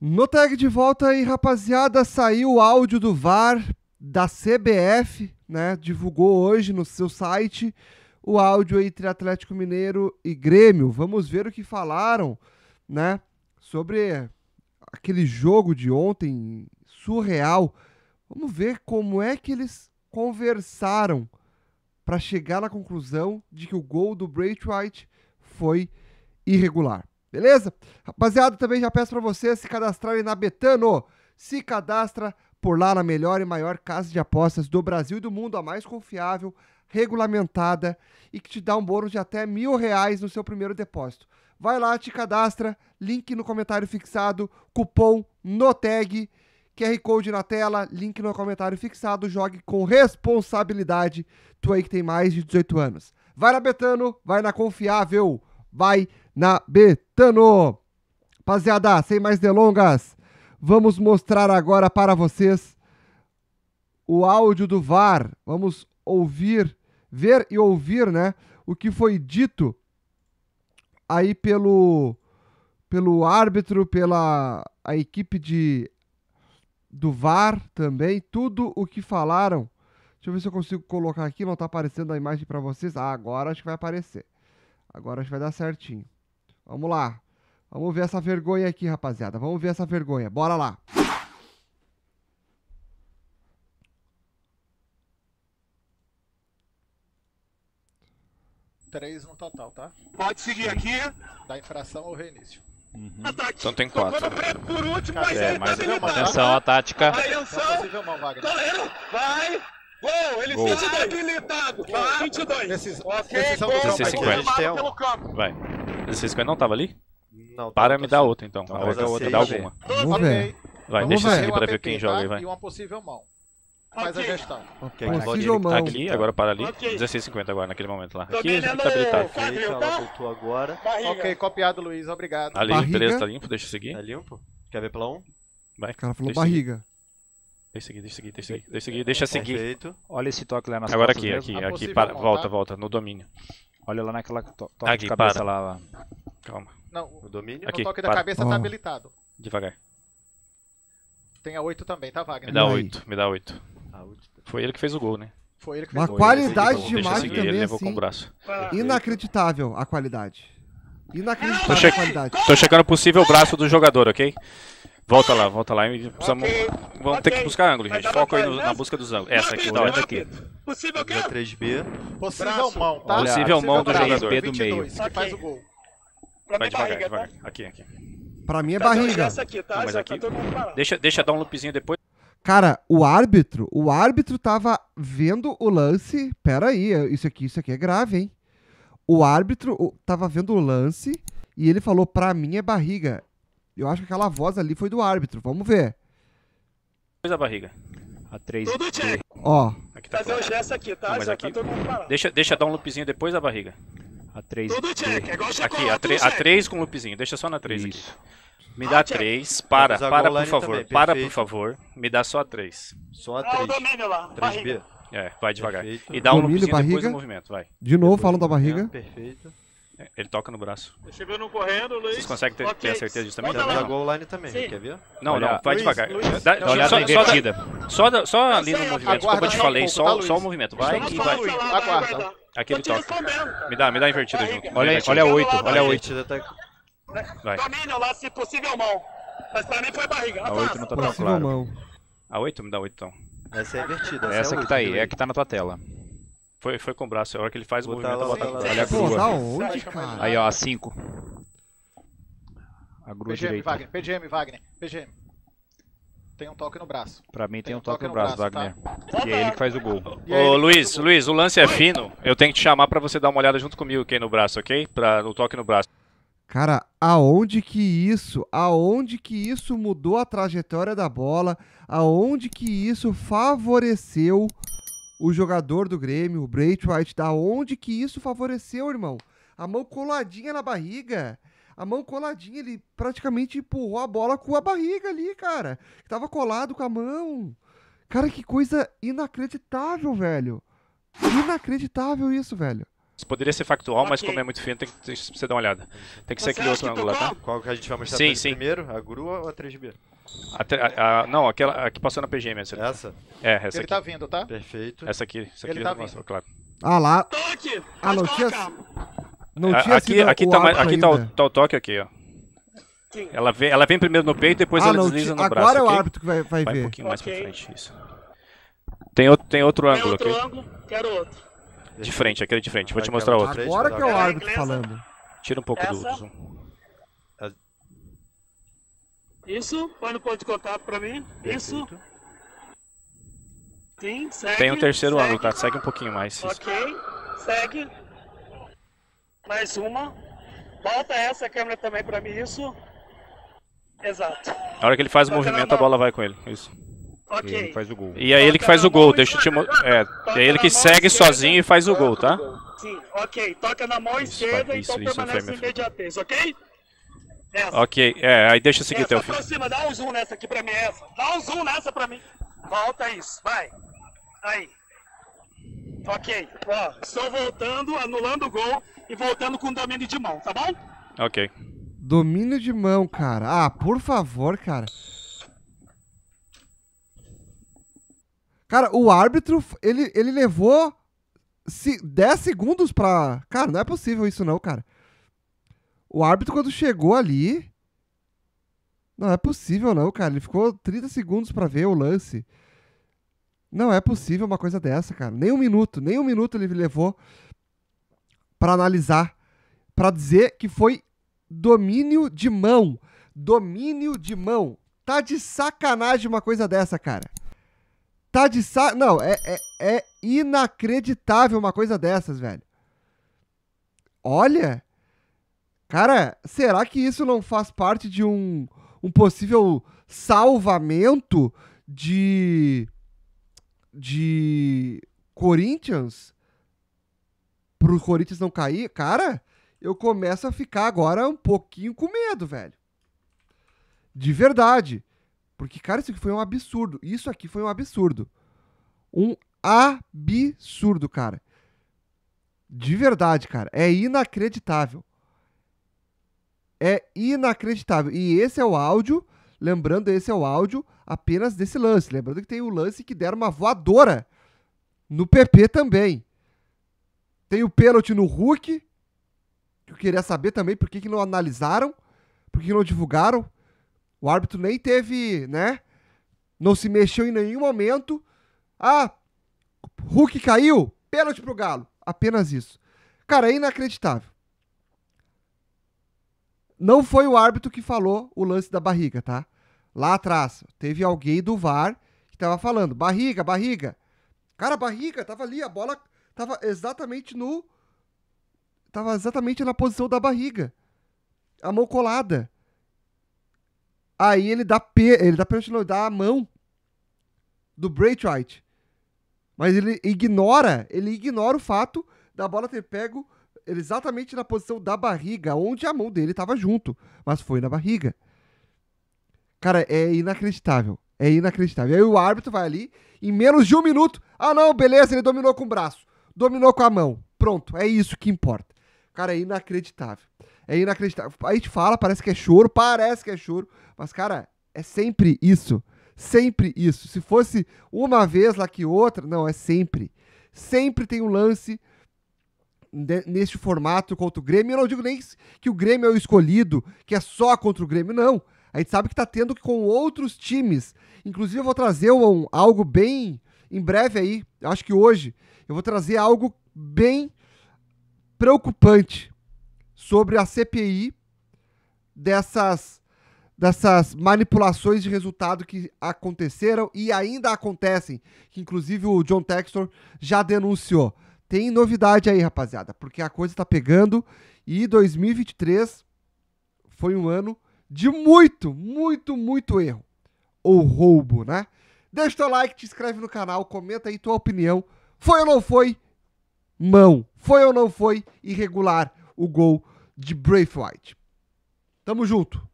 No tag de volta aí, rapaziada, saiu o áudio do VAR da CBF, né? Divulgou hoje no seu site o áudio entre Atlético Mineiro e Grêmio. Vamos ver o que falaram, né? Sobre aquele jogo de ontem surreal. Vamos ver como é que eles conversaram para chegar na conclusão de que o gol do Braithwaite foi irregular. Beleza? Rapaziada, também já peço para vocês se cadastrarem na Betano. Se cadastra por lá na melhor e maior casa de apostas do Brasil e do mundo, a mais confiável, regulamentada e que te dá um bônus de até mil reais no seu primeiro depósito. Vai lá, te cadastra, link no comentário fixado, cupom no tag, QR Code na tela, link no comentário fixado, jogue com responsabilidade, tu aí que tem mais de 18 anos. Vai na Betano, vai na Confiável vai na Betano. Rapaziada, sem mais delongas, vamos mostrar agora para vocês o áudio do VAR. Vamos ouvir, ver e ouvir, né, o que foi dito aí pelo pelo árbitro, pela a equipe de do VAR também, tudo o que falaram. Deixa eu ver se eu consigo colocar aqui, não está aparecendo a imagem para vocês. Ah, agora acho que vai aparecer. Agora acho que vai dar certinho. Vamos lá. Vamos ver essa vergonha aqui, rapaziada. Vamos ver essa vergonha. Bora lá. Três no total, tá? Pode seguir aqui. Da infração ou reinício. Uhum. Então tá tem quatro. Por último, mas é, mas... Atenção, a tática. Atenção, correram, vai. Gol! Ele Gol. habilitado, 22. precisão gol. CC50. Pelo campo. Vai. CC50 não tava ali? Não. Para me dar outra, então. então outra, dá alguma. Vamos ver. Vai, Vamos deixa seguir pra ver quem joga vai. E uma possível mão. Faz okay. a gestão. Ok, aqui, agora para ali. Okay. 16,50 agora, naquele momento lá. Aqui ele gente tá habilitado. Quadril, tá? agora. Barriga. Ok, copiado, Luiz. Obrigado. Ali, barriga. beleza, tá limpo, deixa eu seguir. Tá limpo? Quer ver pela 1? Um? Vai. O cara falou barriga. Deixa seguir, deixa seguir, deixa seguir, deixa é, seguir, deixa seguir. Perfeito. Olha esse toque lá na Agora aqui, aqui, mesmo. aqui, para, volta, volta, no domínio. Olha lá naquela to toque aqui, de cabeça para. lá. Calma. Não, o domínio, aqui, o toque para. da cabeça oh. tá ah. habilitado. Devagar. Tem a 8 também, tá, Wagner? Me dá 8, é. me dá 8. Foi ele que fez o gol, né? Foi ele que fez Uma o gol. qualidade de imagem também, ele levou assim, com o assim. braço. Inacreditável a qualidade. Inacreditável a qualidade. Tô checando o possível braço do jogador, ok? Volta lá, volta lá. E precisamos... okay. Vamos okay. ter que buscar ângulo, gente. Foco aí no, na busca dos ângulos. Essa aqui, da aqui. Possível que? 3B. Possível mão, tá? possível mão do jogador. 3B do meio. Que faz o gol. Pra Vai devagar, barriga, devagar. Tá? Aqui, aqui. Pra mim é tá, tá, barriga. Essa aqui, tá? Não, mas aqui... Tá deixa, deixa dar um loopzinho depois. Cara, o árbitro, o árbitro tava vendo o lance. Pera aí, é, isso aqui, isso aqui é grave, hein? O árbitro tava vendo o lance e ele falou: pra mim é barriga. Eu acho que aquela voz ali foi do árbitro. Vamos ver. Dois da barriga. A 3. Tudo check. Ó. Aqui tá Fazer claro. o gesto aqui, tá? Não, tá aqui... Tá deixa, deixa dar um loopzinho depois da barriga. A 3. Tudo check. É igual aqui, a, 3, a 3 com loopzinho. Deixa só na 3 aqui. Me dá ah, 3. Para, para, por favor. Também, para, por favor. Me dá só a 3. Só a 3. Ah, o domínio lá. 3B. Barriga. É, vai devagar. Perfeito. E dá um loopzinho barriga. depois do movimento, vai. De novo, depois, falando da barriga. Perfeito. Ele toca no braço. Tá correndo, Luiz. Vocês conseguem ter, okay. ter a certeza disso também? Bota online também, Sim. quer ver? Não, Olha, não, vai Luiz, devagar. Olha Dá, a olhada só, invertida. Só, só, só ali no movimento, como eu te falei, só, tá, só o movimento. Vai e vai. Aqui ele toca. Me dá, me dá a invertida junto. Tá olha, olha 8, olha oito tá Vai. Domina lá, se possível, mão. Mas pra mim foi barriga. A 8 não tá tão claro. A 8 me dá 8 então. Essa é invertida. Essa, é que tá aí, é a que tá na tua tela. Foi, foi com o braço, é a hora que ele faz botar o movimento, lá, bota lá, Olha a onde, cara? Aí, ó, a 5. A grua PGM, direita. Wagner, PGM, Wagner, PGM. Tem um toque no braço. Pra mim tem, tem um, toque, toque no, no braço, Wagner. Tá? E é ele que faz o gol. Ô, Luiz, o Luiz, o lance é fino. Eu tenho que te chamar pra você dar uma olhada junto comigo aqui no braço, ok? Pra, no toque no braço. Cara, aonde que isso, aonde que isso mudou a trajetória da bola, aonde que isso favoreceu o jogador do Grêmio, o White, da onde que isso favoreceu, irmão? A mão coladinha na barriga. A mão coladinha, ele praticamente empurrou a bola com a barriga ali, cara. Tava colado com a mão. Cara, que coisa inacreditável, velho. Inacreditável isso, velho. Isso poderia ser factual, okay. mas como é muito fino, tem que, tem que você dar uma olhada. Tem que você ser aquele outro ângulo lá, tá? Qual que a gente vai mostrar sim, sim. primeiro? A grua ou a 3B? A, a, não, aquela a que passou na PGM. Essa. essa? É, essa Ele aqui. tá vindo, tá? Perfeito. Essa aqui. Essa aqui Ele tá mostrou, claro. Ah lá. Toque! Ah, não tinha... Não tinha aqui, aqui, tá, aqui tá o, tá o toque aqui, ó. Ela vem, ela vem primeiro no peito, e depois ah, ela não, desliza no agora braço. Agora é o okay? árbitro que vai, vai, vai ver. um pouquinho okay. mais pra frente, isso. Tem outro, tem outro tem ângulo outro aqui. Ângulo, quero outro. De frente, aquele de frente. Vou vai, te mostrar outro. Agora que é o árbitro falando. Tira um pouco Essa? do zoom. Isso, põe no ponto de contato pra mim. Isso. Sim, segue. Tem o terceiro segue. ângulo, tá? Segue um pouquinho mais. Ok, segue. Mais uma. Volta essa câmera também pra mim, isso. Exato. Na hora que ele faz o movimento, a bola vai com ele. Isso. Ok. E faz o gol. E aí é ele que faz o gol, deixa eu te É, é ele que segue sozinho e faz o gol, tá? Sim, ok. Toca na mão isso, esquerda, isso, então isso, permanece em imediatez, ok? Ok, é, aí deixa eu seguir essa, teu filho. Aproxima, dá um zoom nessa aqui pra mim, essa. Dá um zoom nessa pra mim. Volta isso, vai. Aí. Ok, ó, estou voltando, anulando o gol e voltando com domínio de mão, tá bom? Ok. Domínio de mão, cara. Ah, por favor, cara. Cara, o árbitro, ele, ele levou 10 segundos pra. Cara, não é possível isso, não, cara. O árbitro, quando chegou ali. Não é possível, não, cara. Ele ficou 30 segundos para ver o lance. Não é possível uma coisa dessa, cara. Nem um minuto, nem um minuto ele levou para analisar, para dizer que foi domínio de mão. Domínio de mão. Tá de sacanagem uma coisa dessa, cara. Tá de sa... Não, é, é, é inacreditável uma coisa dessas, velho. Olha, Cara, será que isso não faz parte de um, um possível salvamento de. de. Corinthians? Pro Corinthians não cair? Cara, eu começo a ficar agora um pouquinho com medo, velho. De verdade. Porque, cara, isso aqui foi um absurdo. Isso aqui foi um absurdo. Um absurdo, cara. De verdade, cara. É inacreditável. É inacreditável. E esse é o áudio, lembrando, esse é o áudio apenas desse lance. Lembrando que tem o lance que deram uma voadora no PP também. Tem o pênalti no Hulk, que eu queria saber também por que, que não analisaram, por que, que não divulgaram. O árbitro nem teve, né? Não se mexeu em nenhum momento. Ah, Hulk caiu, pênalti pro Galo. Apenas isso. Cara, é inacreditável. Não foi o árbitro que falou o lance da barriga, tá? Lá atrás, teve alguém do VAR que tava falando: barriga, barriga. Cara, barriga, tava ali, a bola tava exatamente no. Tava exatamente na posição da barriga. A mão colada. Aí ele dá pe... ele dá pênalti, ele dá a mão do Braithwaite. Mas ele ignora, ele ignora o fato da bola ter pego exatamente na posição da barriga, onde a mão dele estava junto, mas foi na barriga. Cara, é inacreditável. É inacreditável. Aí o árbitro vai ali, em menos de um minuto. Ah, não, beleza, ele dominou com o braço, dominou com a mão. Pronto, é isso que importa. Cara, é inacreditável. É inacreditável. A gente fala, parece que é choro, parece que é choro, mas, cara, é sempre isso. Sempre isso. Se fosse uma vez lá que outra, não, é sempre. Sempre tem um lance neste formato contra o Grêmio. Eu não digo nem que o Grêmio é o escolhido, que é só contra o Grêmio, não. A gente sabe que está tendo com outros times. Inclusive, eu vou trazer um, algo bem. Em breve aí, acho que hoje, eu vou trazer algo bem preocupante sobre a CPI dessas, dessas manipulações de resultado que aconteceram e ainda acontecem, que inclusive o John Textor já denunciou. Tem novidade aí, rapaziada, porque a coisa tá pegando e 2023 foi um ano de muito, muito, muito erro ou roubo, né? Deixa teu like, te inscreve no canal, comenta aí tua opinião. Foi ou não foi? Mão. Foi ou não foi irregular o gol de Braithwaite? Tamo junto.